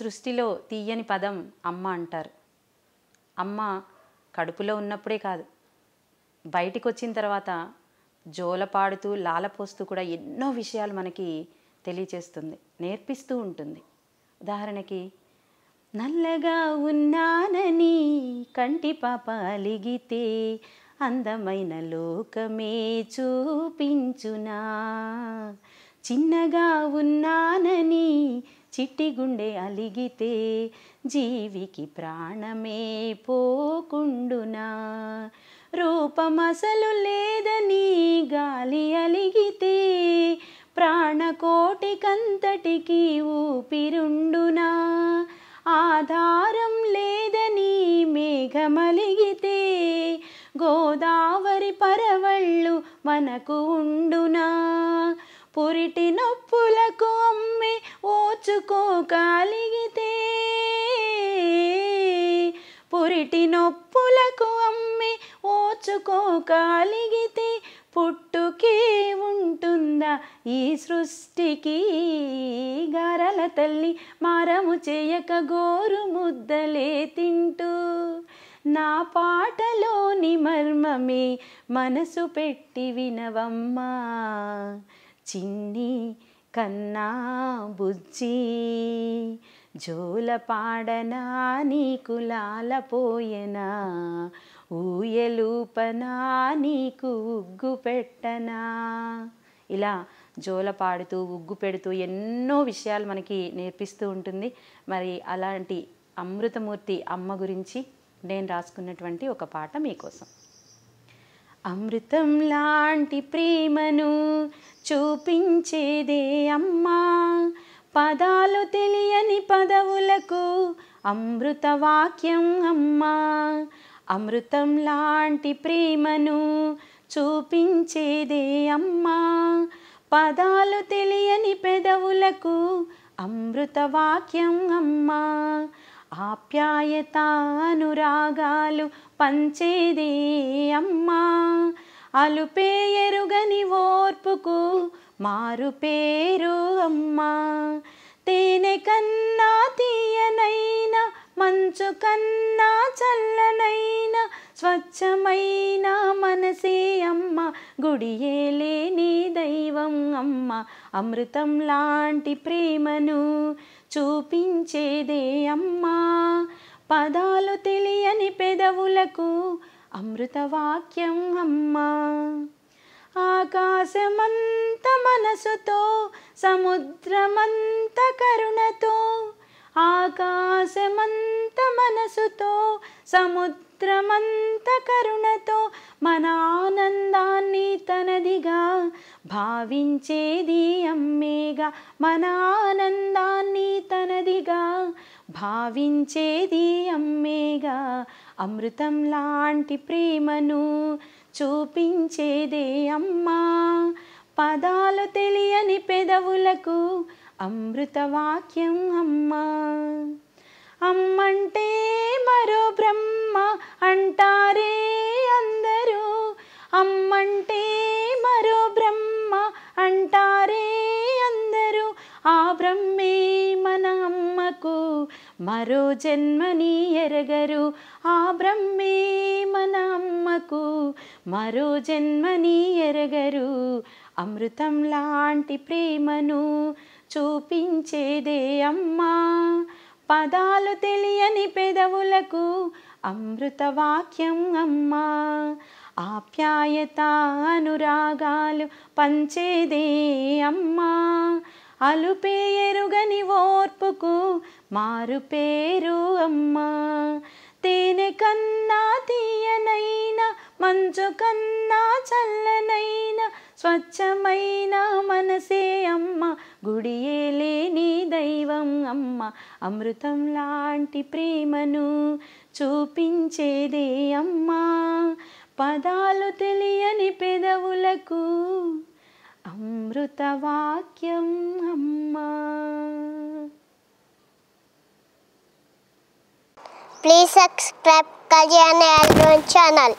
సృష్టిలో తీయని పదం అమ్మ అంటారు అమ్మ కడుపులో ఉన్నప్పుడే కాదు బయటికి వచ్చిన తర్వాత జోలపాడుతూ లాలపోస్తూ కూడా ఎన్నో విషయాలు మనకి తెలియచేస్తుంది నేర్పిస్తూ ఉంటుంది ఉదాహరణకి నల్లగా ఉన్నానని కంటి పాప అలిగితే అందమైన లోకమే చూపించునా చిన్నగా ఉన్నానని చిట్టి గుండె అలిగితే జీవికి ప్రాణమే పోకుండునా రూపమసలు లేదని గాలి అలిగితే ప్రాణకోటికంతటికి ఊపిరుండునా ఆధారం లేదని మేఘమలిగితే గోదావరి పరవళ్ళు మనకు ఉండునా పురిటి నొప్పులకు అమ్మే ఓచుకోగలిగితే పురిటి నొప్పులకు అమ్మి ఓచుకోగలిగితే పుట్టుకే ఉంటుందా ఈ సృష్టికి గారల తల్లి మరము చేయక గోరు ముద్దలే తింటూ నా పాటలోని మర్మమే మనసు పెట్టి వినవమ్మా చిన్ని కన్నా బుజ్జి జోల పాడనా నీకు లాలపోయెనా ఊయలూపనా నీకు ఉగ్గు పెట్టనా ఇలా జోల పాడుతూ ఉగ్గు పెడుతూ ఎన్నో విషయాలు మనకి నేర్పిస్తూ ఉంటుంది మరి అలాంటి అమృతమూర్తి అమ్మ గురించి నేను రాసుకున్నటువంటి ఒక పాట మీకోసం అమృతం లాంటి ప్రేమను చూపించేదే అమ్మా పదాలు తెలియని పదవులకు అమృత వాక్యం అమ్మా అమృతం లాంటి ప్రేమను చూపించేదే అమ్మా పదాలు తెలియని పెదవులకు అమృత వాక్యం అమ్మా ఆప్యాయతానురాగాలు పంచేదే అమ్మా అలుపే ఎరుగని ఓర్పుకు మారు పేరు అమ్మా తేనె కన్నా తీయనైన మంచు కన్నా చల్లనైన స్వచ్ఛమైన మనసే అమ్మ గుడియే లేని దైవం అమ్మ అమృతం లాంటి ప్రేమను చూపించేదే అమ్మా పదాలు తెలియని పెదవులకు అమృతవాక్యం అమ్మా ఆకాశమంత మనసుతో సముద్రమంత కరుణతో ఆకాశమంత మనసుతో సముద్ర చిత్రమంత కరుణతో మన ఆనందాన్ని తనదిగా భావించేది అమ్మేగా మన ఆనందాన్ని తనదిగా భావించేది అమ్మేగా అమృతం లాంటి ప్రేమను చూపించేదే అమ్మా పదాలు తెలియని పెదవులకు అమృత వాక్యం అమ్మా మరో జన్మని ఎరగరు ఆ బ్రహ్మే మన అమ్మకు మరో జన్మని ఎరగరు అమృతం లాంటి ప్రేమను చూపించేదే అమ్మా పదాలు తెలియని పెదవులకు అమృతవాక్యం అమ్మా ఆప్యాయత అనురాగాలు పంచేదే అమ్మా అలుపే ఎరుగని ఓర్పుకు మారు పేరు అమ్మా తేనె కన్నా తీయనైన మంచు కన్నా చల్లనైన స్వచ్ఛమైన మనసే అమ్మ గుడియే లేని దైవం అమ్మ అమృతం లాంటి ప్రేమను చూపించేదే అమ్మ పదాలు తెలియని పెదవులకు అమృతవాక్యం అమ్మా ప్లీజ్ సబ్స్క్రైబ్ కళ్యాణ్ ఛానల్